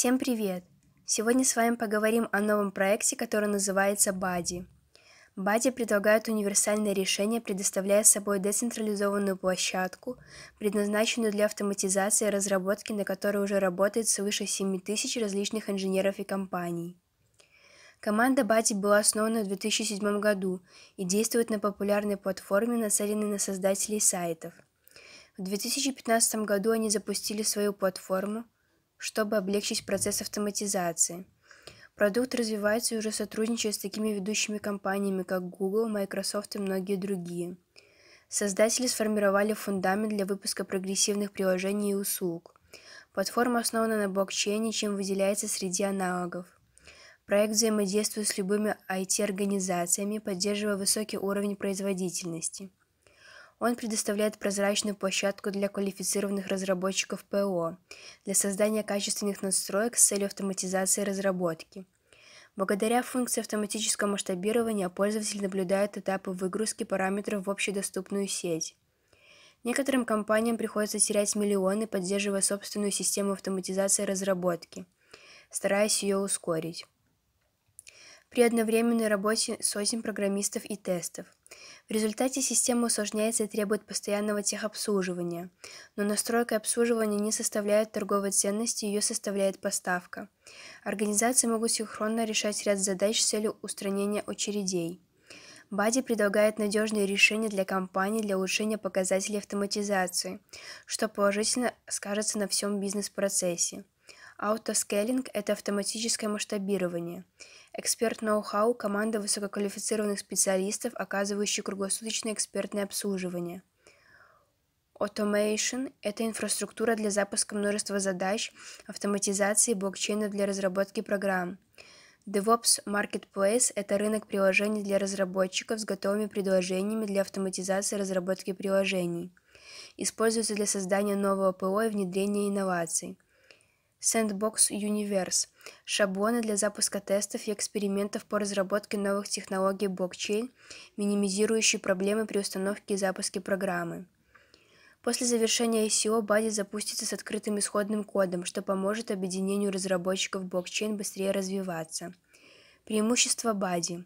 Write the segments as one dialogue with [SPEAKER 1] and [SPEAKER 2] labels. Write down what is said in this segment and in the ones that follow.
[SPEAKER 1] Всем привет! Сегодня с вами поговорим о новом проекте, который называется Бади. Бади предлагает универсальное решение, предоставляя собой децентрализованную площадку, предназначенную для автоматизации и разработки, на которой уже работает свыше 7 тысяч различных инженеров и компаний. Команда Бади была основана в 2007 году и действует на популярной платформе, нацеленной на создателей сайтов. В 2015 году они запустили свою платформу – чтобы облегчить процесс автоматизации. Продукт развивается и уже сотрудничает с такими ведущими компаниями, как Google, Microsoft и многие другие. Создатели сформировали фундамент для выпуска прогрессивных приложений и услуг. Платформа основана на блокчейне, чем выделяется среди аналогов. Проект взаимодействует с любыми IT-организациями, поддерживая высокий уровень производительности. Он предоставляет прозрачную площадку для квалифицированных разработчиков ПО для создания качественных настроек с целью автоматизации разработки. Благодаря функции автоматического масштабирования пользователь наблюдает этапы выгрузки параметров в общедоступную сеть. Некоторым компаниям приходится терять миллионы, поддерживая собственную систему автоматизации разработки, стараясь ее ускорить при одновременной работе сотен программистов и тестов – в результате система усложняется и требует постоянного техобслуживания, но настройка обслуживания не составляет торговой ценности, ее составляет поставка. Организации могут синхронно решать ряд задач с целью устранения очередей. Бади предлагает надежные решения для компаний для улучшения показателей автоматизации, что положительно скажется на всем бизнес-процессе. Аутоскейлинг – это автоматическое масштабирование – Эксперт ноу-хау – команда высококвалифицированных специалистов, оказывающих круглосуточное экспертное обслуживание. Automation – это инфраструктура для запуска множества задач, автоматизации блокчейна для разработки программ. DevOps Marketplace – это рынок приложений для разработчиков с готовыми предложениями для автоматизации разработки приложений. Используется для создания нового ПО и внедрения инноваций – Sandbox Universe – шаблоны для запуска тестов и экспериментов по разработке новых технологий блокчейн, минимизирующие проблемы при установке и запуске программы. После завершения ICO Бади запустится с открытым исходным кодом, что поможет объединению разработчиков блокчейн быстрее развиваться. Преимущество бади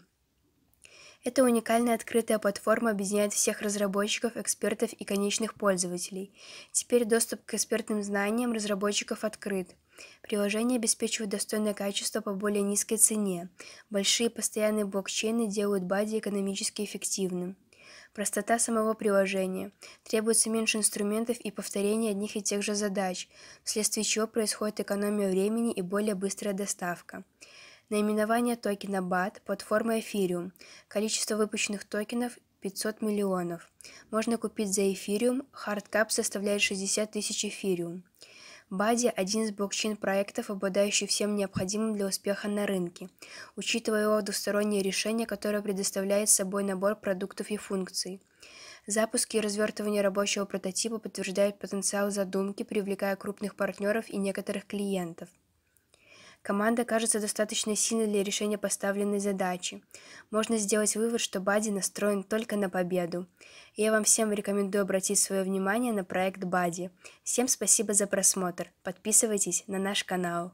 [SPEAKER 1] это уникальная открытая платформа объединяет всех разработчиков, экспертов и конечных пользователей. Теперь доступ к экспертным знаниям разработчиков открыт. Приложения обеспечивают достойное качество по более низкой цене. Большие постоянные блокчейны делают бади экономически эффективным. Простота самого приложения. Требуется меньше инструментов и повторения одних и тех же задач, вследствие чего происходит экономия времени и более быстрая доставка. Наименование токена BAT, платформа Ethereum. Количество выпущенных токенов 500 миллионов. Можно купить за эфириум, хардкап составляет 60 тысяч эфириум. Бади – один из блокчейн-проектов, обладающий всем необходимым для успеха на рынке, учитывая его двустороннее решение, которое предоставляет собой набор продуктов и функций. Запуски и развертывание рабочего прототипа подтверждают потенциал задумки, привлекая крупных партнеров и некоторых клиентов – Команда кажется достаточно сильной для решения поставленной задачи. Можно сделать вывод, что Бади настроен только на победу. Я вам всем рекомендую обратить свое внимание на проект Бади. Всем спасибо за просмотр. Подписывайтесь на наш канал.